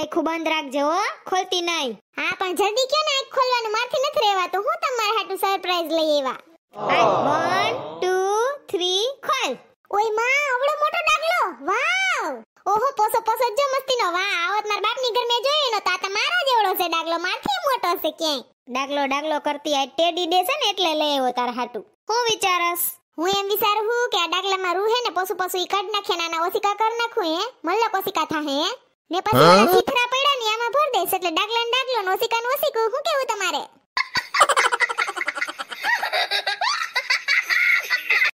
આંખ બંધ રાખજે હો ખોલતી નહીં હા પણ જલ્દી કેમ આંખ ખોલવાનું મારથી નથી રહેવાતું હું તમારા હાટુ સરપ્રાઈઝ લઈ આવ્યા આંખ 1 2 ખોલ ઓય માં આવડો મોટો ડાગલો વાવ ઓહો પોસો પોસો જો મસ્તીનો વાહ આવત મારા બાપની ઘર મે જોયો નતો આ તમારા જેવડો છે ડાગલો મારથી મોટો છે ક્યાંય ડાગલો ડાગલો કરતી આ ટેડી ડે છે ને એટલે લઈ આવ્યો તારા હાટુ હું વિચારસ હું એમ વિચારું કે આ ડાગલામાં રૂહે ને પશુ પશુ ઈ કાઢ નાખે નાના ઓસિકા કર નાખું હે મલ્લો કોસિકા થા હે ને પછી સીથરા પડ્યા ને આમાં ભર દેસ એટલે ડાગલા ને ડાગલો નો સિકા હું કે